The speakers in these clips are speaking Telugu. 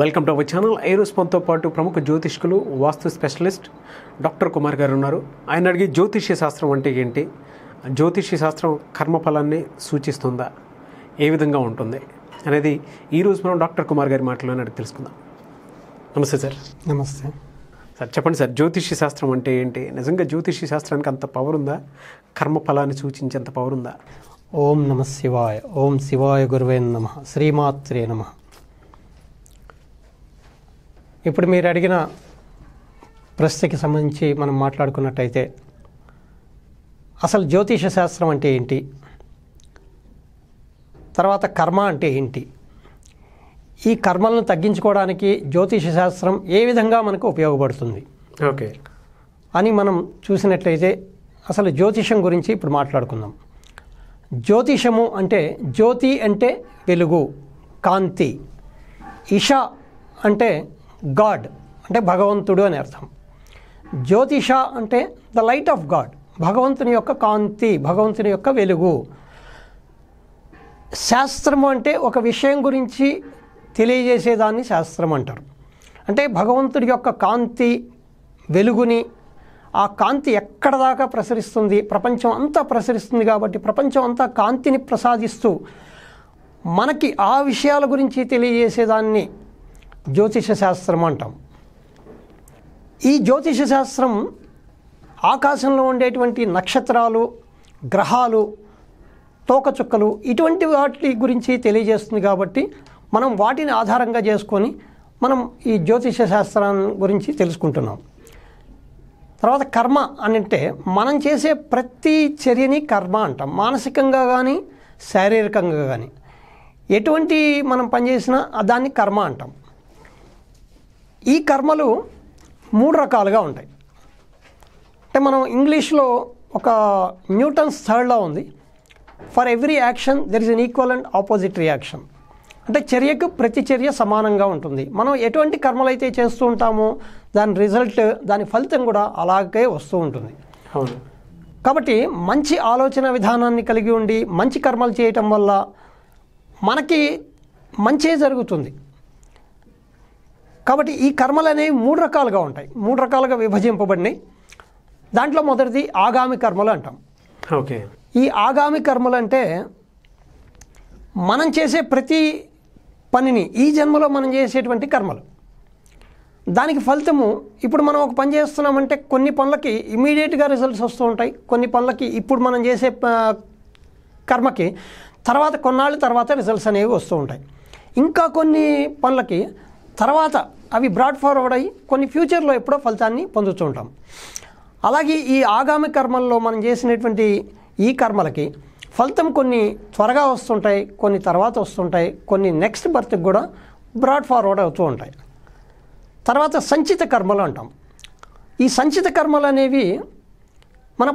వెల్కమ్ టు అవర్ ఛానల్ ఐరోస్పాన్తో పాటు ప్రముఖ జ్యోతిష్కులు వాస్తు స్పెషలిస్ట్ డాక్టర్ కుమార్ గారు ఉన్నారు ఆయన అడిగి జ్యోతిష్య శాస్త్రం అంటే ఏంటి జ్యోతిష్య శాస్త్రం కర్మఫలాన్ని సూచిస్తుందా ఏ విధంగా ఉంటుంది అనేది ఈరోజు మనం డాక్టర్ కుమార్ గారి మాటలో అడిగి తెలుసుకుందాం నమస్తే సార్ నమస్తే సార్ చెప్పండి సార్ జ్యోతిష్య శాస్త్రం అంటే ఏంటి నిజంగా జ్యోతిష్య శాస్త్రానికి అంత పవర్ ఉందా కర్మఫలాన్ని సూచించేంత పవర్ ఉందా ఓం నమ శివాయ ఓం శివాయ గురువే నమ శ్రీమాత్రే నమ ఇప్పుడు మీరు అడిగిన ప్రశ్నకి సంబంధించి మనం మాట్లాడుకున్నట్టయితే అసలు జ్యోతిష శాస్త్రం అంటే ఏంటి తర్వాత కర్మ అంటే ఏంటి ఈ కర్మలను తగ్గించుకోవడానికి జ్యోతిష శాస్త్రం ఏ విధంగా మనకు ఉపయోగపడుతుంది ఓకే అని మనం చూసినట్లయితే అసలు జ్యోతిషం గురించి ఇప్పుడు మాట్లాడుకుందాం జ్యోతిషము అంటే జ్యోతి అంటే వెలుగు కాంతి ఇష అంటే గాడ్ అంటే భగవంతుడు అని అర్థం జ్యోతిష అంటే ద లైట్ ఆఫ్ గాడ్ భగవంతుని యొక్క కాంతి భగవంతుని యొక్క వెలుగు శాస్త్రము అంటే ఒక విషయం గురించి తెలియజేసేదాన్ని శాస్త్రం అంటారు అంటే భగవంతుడి యొక్క కాంతి వెలుగుని ఆ కాంతి ఎక్కడ దాకా ప్రసరిస్తుంది ప్రపంచం అంతా ప్రసరిస్తుంది కాబట్టి ప్రపంచం అంతా కాంతిని ప్రసాదిస్తూ మనకి ఆ విషయాల గురించి తెలియజేసేదాన్ని జ్యోతిష శాస్త్రం అంటాం ఈ జ్యోతిష శాస్త్రం ఆకాశంలో ఉండేటువంటి నక్షత్రాలు గ్రహాలు తోకచుక్కలు ఇటువంటి వాటి గురించి తెలియజేస్తుంది కాబట్టి మనం వాటిని ఆధారంగా చేసుకొని మనం ఈ జ్యోతిష శాస్త్రాన్ని గురించి తెలుసుకుంటున్నాం తర్వాత కర్మ అని అంటే మనం చేసే ప్రతి చర్యని కర్మ అంటాం మానసికంగా కానీ శారీరకంగా కానీ ఎటువంటి మనం పనిచేసినా దాన్ని కర్మ అంటాం ఈ కర్మలు మూడు రకాలుగా ఉంటాయి అంటే మనం ఇంగ్లీష్లో ఒక న్యూటన్స్ థర్డ్లో ఉంది for every action there is an equal and opposite reaction అంటే చర్యకు ప్రతి చర్య సమానంగా ఉంటుంది మనం ఎటువంటి కర్మలు అయితే చేస్తూ ఉంటామో దాని రిజల్ట్ దాని ఫలితం కూడా అలాగే వస్తూ ఉంటుంది అవును కాబట్టి మంచి ఆలోచన విధానాన్ని కలిగి ఉండి మంచి కర్మలు చేయటం వల్ల మనకి మంచే జరుగుతుంది కాబట్టి ఈ కర్మలు అనేవి మూడు రకాలుగా ఉంటాయి మూడు రకాలుగా విభజింపబడినాయి దాంట్లో మొదటిది ఆగామి కర్మలు అంటాం ఓకే ఈ ఆగామి కర్మలు అంటే మనం చేసే ప్రతి పనిని ఈ జన్మలో మనం చేసేటువంటి కర్మలు దానికి ఫలితము ఇప్పుడు మనం ఒక పని చేస్తున్నామంటే కొన్ని పనులకి ఇమీడియట్గా రిజల్ట్స్ వస్తూ ఉంటాయి కొన్ని పనులకి ఇప్పుడు మనం చేసే కర్మకి తర్వాత కొన్నాళ్ళు తర్వాత రిజల్ట్స్ అనేవి వస్తూ ఉంటాయి ఇంకా కొన్ని పనులకి తర్వాత అవి బ్రాడ్ ఫార్వర్డ్ అయ్యి కొన్ని ఫ్యూచర్లో ఎప్పుడో ఫలితాన్ని పొందుతూ ఉంటాం అలాగే ఈ ఆగామి కర్మల్లో మనం చేసినటువంటి ఈ కర్మలకి ఫలితం కొన్ని త్వరగా వస్తుంటాయి కొన్ని తర్వాత వస్తుంటాయి కొన్ని నెక్స్ట్ బర్త్కి కూడా బ్రాడ్ ఫార్వర్డ్ అవుతూ ఉంటాయి తర్వాత సంచిత కర్మలు అంటాం ఈ సంచిత కర్మలు అనేవి మన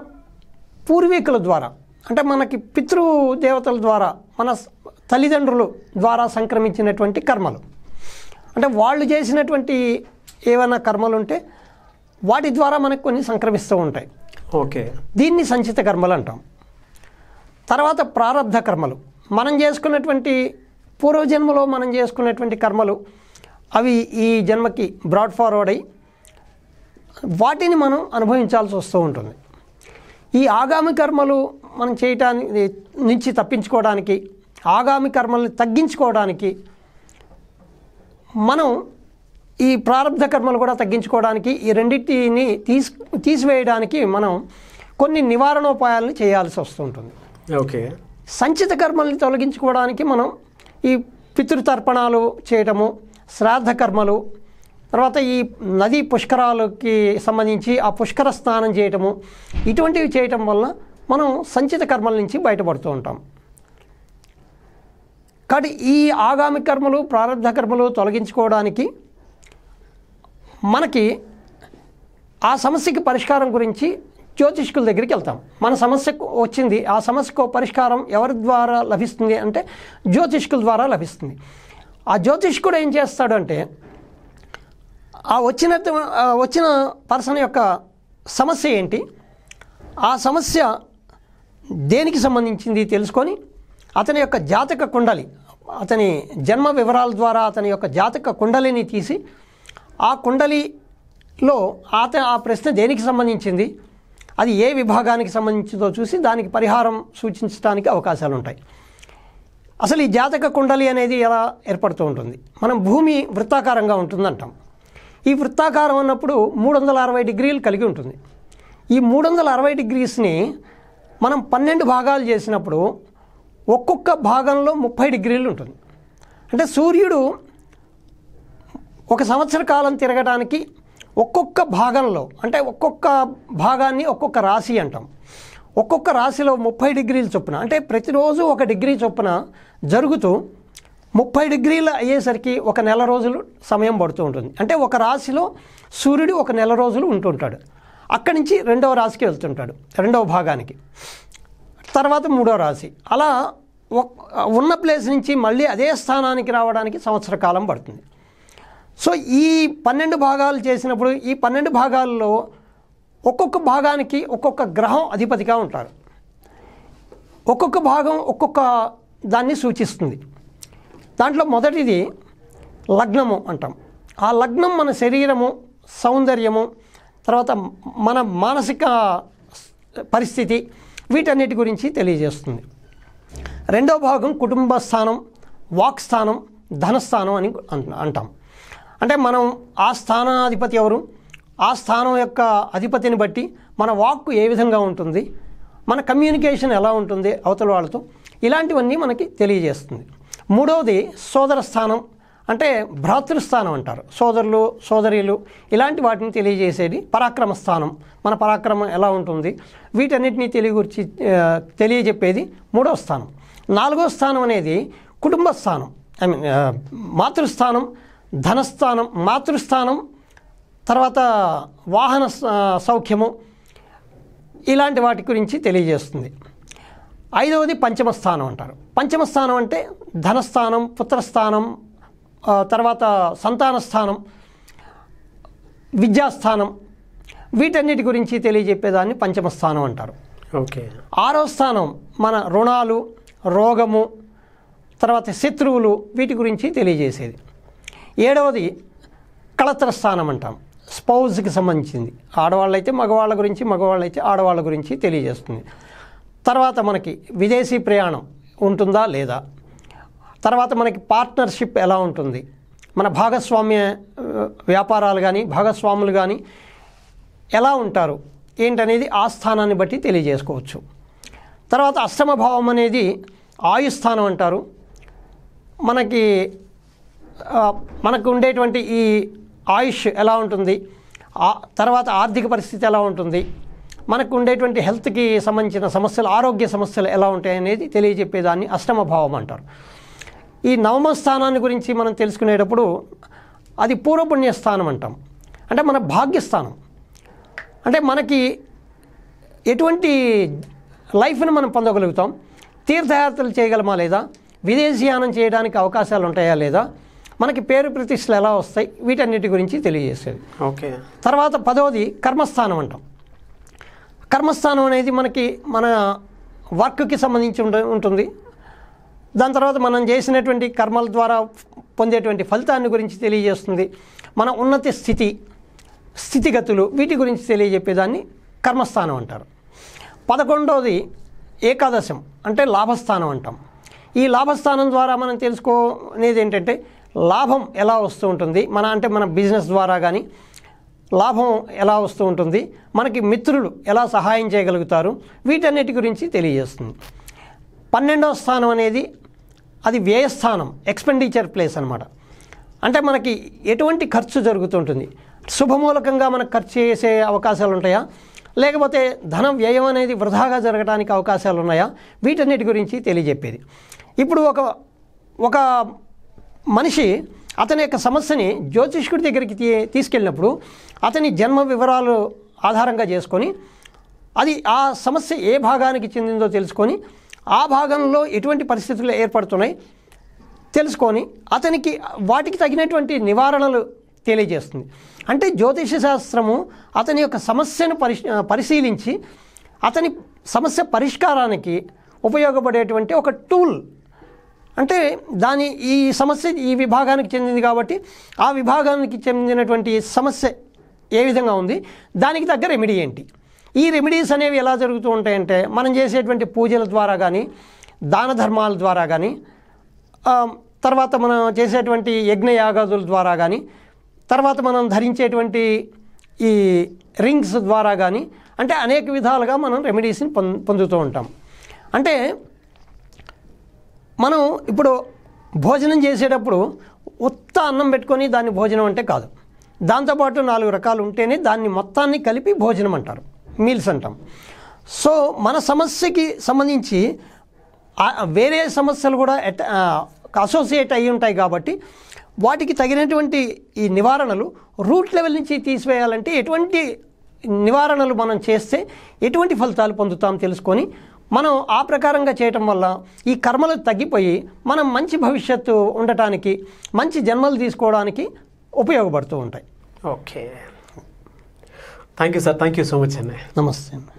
పూర్వీకుల ద్వారా అంటే మనకి పితృదేవతల ద్వారా మన తల్లిదండ్రులు ద్వారా సంక్రమించినటువంటి కర్మలు అంటే వాళ్ళు చేసినటువంటి ఏమైనా కర్మలు ఉంటే వాటి ద్వారా మనకు కొన్ని సంక్రమిస్తూ ఉంటాయి ఓకే దీన్ని సంచిత కర్మలు అంటాం తర్వాత ప్రారంధ కర్మలు మనం చేసుకున్నటువంటి పూర్వజన్మలో మనం చేసుకున్నటువంటి కర్మలు అవి ఈ జన్మకి బ్రాడ్ ఫార్వర్డ్ అయ్యి వాటిని మనం అనుభవించాల్సి వస్తూ ఉంటుంది ఈ ఆగామి కర్మలు మనం చేయటానికి నుంచి తప్పించుకోవడానికి ఆగామి కర్మల్ని తగ్గించుకోవడానికి మనం ఈ ప్రారంభ కర్మలు కూడా తగ్గించుకోవడానికి ఈ రెండింటిని తీసి తీసివేయడానికి మనం కొన్ని నివారణోపాయాలను చేయాల్సి వస్తుంటుంది ఓకే సంచిత కర్మల్ని తొలగించుకోవడానికి మనం ఈ పితృతర్పణాలు చేయటము శ్రాద్ధ కర్మలు తర్వాత ఈ నదీ పుష్కరాలకి సంబంధించి ఆ పుష్కర స్నానం చేయటము ఇటువంటివి చేయటం వల్ల మనం సంచిత కర్మల నుంచి బయటపడుతూ ఉంటాం కాబట్టి ఈ ఆగామి కర్మలు ప్రారంభ కర్మలు తొలగించుకోవడానికి మనకి ఆ సమస్యకి పరిష్కారం గురించి జ్యోతిష్కుల దగ్గరికి వెళ్తాం మన సమస్యకు వచ్చింది ఆ సమస్యకు పరిష్కారం ఎవరి ద్వారా లభిస్తుంది అంటే జ్యోతిష్కుల ద్వారా లభిస్తుంది ఆ జ్యోతిష్కుడు ఏం చేస్తాడు అంటే ఆ వచ్చిన వచ్చిన పర్సన్ యొక్క సమస్య ఏంటి ఆ సమస్య దేనికి సంబంధించింది తెలుసుకొని అతని యొక్క జాతక కుండలి అతని జన్మ వివరాల ద్వారా అతని యొక్క జాతక కుండలిని తీసి ఆ కుండలిలో అత ఆ ప్రశ్న దేనికి సంబంధించింది అది ఏ విభాగానికి సంబంధించిందో చూసి దానికి పరిహారం సూచించడానికి అవకాశాలు ఉంటాయి అసలు ఈ జాతక కుండలి అనేది ఎలా ఏర్పడుతూ ఉంటుంది మనం భూమి వృత్తాకారంగా ఉంటుందంటాం ఈ వృత్తాకారం అన్నప్పుడు మూడు వందల అరవై డిగ్రీలు కలిగి ఉంటుంది ఈ మూడు వందల అరవై డిగ్రీస్ని మనం పన్నెండు భాగాలు చేసినప్పుడు ఒక్కొక్క భాగంలో ముప్పై డిగ్రీలు ఉంటుంది అంటే సూర్యుడు ఒక సంవత్సర కాలం తిరగడానికి ఒక్కొక్క భాగంలో అంటే ఒక్కొక్క భాగాన్ని ఒక్కొక్క రాశి అంటాం ఒక్కొక్క రాశిలో ముప్పై డిగ్రీల చొప్పున అంటే ప్రతిరోజు ఒక డిగ్రీ చొప్పున జరుగుతూ ముప్పై డిగ్రీలు అయ్యేసరికి ఒక నెల రోజులు సమయం పడుతూ ఉంటుంది అంటే ఒక రాశిలో సూర్యుడు ఒక నెల రోజులు ఉంటుంటాడు అక్కడి నుంచి రెండవ రాశికి వెళ్తుంటాడు రెండవ భాగానికి తర్వాత మూడో రాశి అలా ఉన్న ప్లేస్ నుంచి మళ్ళీ అదే స్థానానికి రావడానికి సంవత్సర కాలం పడుతుంది సో ఈ పన్నెండు భాగాలు చేసినప్పుడు ఈ పన్నెండు భాగాల్లో ఒక్కొక్క భాగానికి ఒక్కొక్క గ్రహం అధిపతిగా ఉంటారు ఒక్కొక్క భాగం ఒక్కొక్క దాన్ని సూచిస్తుంది దాంట్లో మొదటిది లగ్నము అంటాం ఆ లగ్నం మన శరీరము సౌందర్యము తర్వాత మన మానసిక పరిస్థితి వీటన్నిటి గురించి తెలియజేస్తుంది రెండవ భాగం కుటుంబ స్థానం వాక్ స్థానం ధనస్థానం అని అంటాం అంటే మనం ఆ స్థానాధిపతి ఎవరు ఆ స్థానం యొక్క అధిపతిని బట్టి మన వాక్కు ఏ విధంగా ఉంటుంది మన కమ్యూనికేషన్ ఎలా ఉంటుంది అవతల వాళ్ళతో ఇలాంటివన్నీ మనకి తెలియజేస్తుంది మూడవది సోదర స్థానం అంటే భ్రాతృస్థానం అంటారు సోదరులు సోదరీలు ఇలాంటి వాటిని తెలియజేసేది పరాక్రమ స్థానం మన పరాక్రమం ఎలా ఉంటుంది వీటన్నిటినీ తెలియగూర్చి తెలియజెప్పేది మూడవ స్థానం నాలుగో స్థానం అనేది కుటుంబ స్థానం ఐ మీన్ మాతృస్థానం ధనస్థానం మాతృస్థానం తర్వాత వాహన సౌఖ్యము ఇలాంటి వాటి గురించి తెలియజేస్తుంది ఐదవది పంచమస్థానం అంటారు పంచమస్థానం అంటే ధనస్థానం పుత్రస్థానం తర్వాత సంతాన స్థానం విద్యాస్థానం వీటన్నిటి గురించి తెలియజెప్పేదాన్ని పంచమ స్థానం అంటారు ఓకే ఆరో స్థానం మన రుణాలు రోగము తర్వాత శత్రువులు వీటి గురించి తెలియజేసేది ఏడవది కళత్ర స్థానం అంటాం స్పౌజ్కి సంబంధించింది ఆడవాళ్ళైతే మగవాళ్ళ గురించి మగవాళ్ళైతే ఆడవాళ్ళ గురించి తెలియజేస్తుంది తర్వాత మనకి విదేశీ ప్రయాణం ఉంటుందా లేదా తర్వాత మనకి పార్ట్నర్షిప్ ఎలా ఉంటుంది మన భాగస్వామ్య వ్యాపారాలు కానీ భాగస్వాములు కానీ ఎలా ఉంటారు ఏంటనేది ఆ స్థానాన్ని బట్టి తెలియజేసుకోవచ్చు తర్వాత అష్టమ భావం అనేది ఆయుస్థానం అంటారు మనకి మనకు ఉండేటువంటి ఈ ఆయుష్ ఎలా ఉంటుంది తర్వాత ఆర్థిక పరిస్థితి ఎలా ఉంటుంది మనకు ఉండేటువంటి హెల్త్కి సంబంధించిన సమస్యలు ఆరోగ్య సమస్యలు ఎలా ఉంటాయనేది తెలియజెప్పేదాన్ని అష్టమ భావం అంటారు ఈ నవమ స్థానాన్ని గురించి మనం తెలుసుకునేటప్పుడు అది పూర్వపుణ్య స్థానం అంటాం అంటే మన భాగ్యస్థానం అంటే మనకి ఎటువంటి లైఫ్ని మనం పొందగలుగుతాం తీర్థయాత్రలు చేయగలమా లేదా విదేశీయానం చేయడానికి అవకాశాలు ఉంటాయా లేదా మనకి పేరు ప్రతిష్టలు ఎలా వస్తాయి వీటన్నిటి గురించి తెలియజేసేది ఓకే తర్వాత పదవది కర్మస్థానం అంటాం కర్మస్థానం అనేది మనకి మన వర్క్కి సంబంధించి ఉంటుంది దాని తర్వాత మనం చేసినటువంటి కర్మల ద్వారా పొందేటువంటి ఫలితాన్ని గురించి తెలియజేస్తుంది మన ఉన్నత స్థితి స్థితిగతులు వీటి గురించి తెలియజెప్పేదాన్ని కర్మస్థానం అంటారు పదకొండవది ఏకాదశం అంటే లాభస్థానం అంటాం ఈ లాభస్థానం ద్వారా మనం తెలుసుకునేది ఏంటంటే లాభం ఎలా వస్తూ ఉంటుంది మన అంటే మన బిజినెస్ ద్వారా కానీ లాభం ఎలా వస్తూ ఉంటుంది మనకి మిత్రులు ఎలా సహాయం చేయగలుగుతారు వీటన్నిటి గురించి తెలియజేస్తుంది పన్నెండవ స్థానం అనేది అది వ్యయస్థానం ఎక్స్పెండిచర్ ప్లేస్ అనమాట అంటే మనకి ఎటువంటి ఖర్చు జరుగుతుంటుంది శుభమూలకంగా మనకు ఖర్చు చేసే అవకాశాలు ఉంటాయా లేకపోతే ధన వ్యయం అనేది వృధాగా జరగడానికి అవకాశాలు ఉన్నాయా వీటన్నిటి గురించి తెలియజెప్పేది ఇప్పుడు ఒక ఒక మనిషి అతని యొక్క సమస్యని జ్యోతిష్కుడి దగ్గరికి తీసుకెళ్ళినప్పుడు అతని జన్మ వివరాలు ఆధారంగా చేసుకొని అది ఆ సమస్య ఏ భాగానికి చెందిందో తెలుసుకొని ఆ భాగంలో ఎటువంటి పరిస్థితులు ఏర్పడుతున్నాయి తెలుసుకొని అతనికి వాటికి తగినటువంటి నివారణలు తెలియజేస్తుంది అంటే జ్యోతిష శాస్త్రము అతని యొక్క సమస్యను పరిశ పరిశీలించి అతని సమస్య పరిష్కారానికి ఉపయోగపడేటువంటి ఒక టూల్ అంటే దాని ఈ సమస్య ఈ విభాగానికి చెందింది కాబట్టి ఆ విభాగానికి చెందినటువంటి సమస్య ఏ విధంగా ఉంది దానికి తగ్గ రెమెడీ ఏంటి ఈ రెమెడీస్ అనేవి ఎలా జరుగుతూ ఉంటాయంటే మనం చేసేటువంటి పూజల ద్వారా కానీ దాన ధర్మాల ద్వారా కానీ తర్వాత మనం చేసేటువంటి యజ్ఞయాగాదుల ద్వారా కానీ తర్వాత మనం ధరించేటువంటి ఈ రింగ్స్ ద్వారా కానీ అంటే అనేక విధాలుగా మనం రెమెడీస్ని పొందుతూ ఉంటాం అంటే మనం ఇప్పుడు భోజనం చేసేటప్పుడు ఉత్త అన్నం పెట్టుకొని దాన్ని భోజనం అంటే కాదు దాంతోపాటు నాలుగు రకాలు ఉంటేనే దాన్ని మొత్తాన్ని కలిపి భోజనం అంటారు మీల్స్ అంటాం సో మన సమస్యకి సంబంధించి వేరే సమస్యలు కూడా అసోసియేట్ అయి ఉంటాయి కాబట్టి వాటికి తగినటువంటి ఈ నివారణలు రూట్ లెవెల్ నుంచి తీసివేయాలంటే ఎటువంటి నివారణలు మనం చేస్తే ఎటువంటి ఫలితాలు పొందుతాం తెలుసుకొని మనం ఆ ప్రకారంగా చేయటం వల్ల ఈ కర్మలు తగ్గిపోయి మనం మంచి భవిష్యత్తు ఉండటానికి మంచి జన్మలు తీసుకోవడానికి ఉపయోగపడుతూ ఉంటాయి okay Thank you, sir. Thank you so much. Namaste.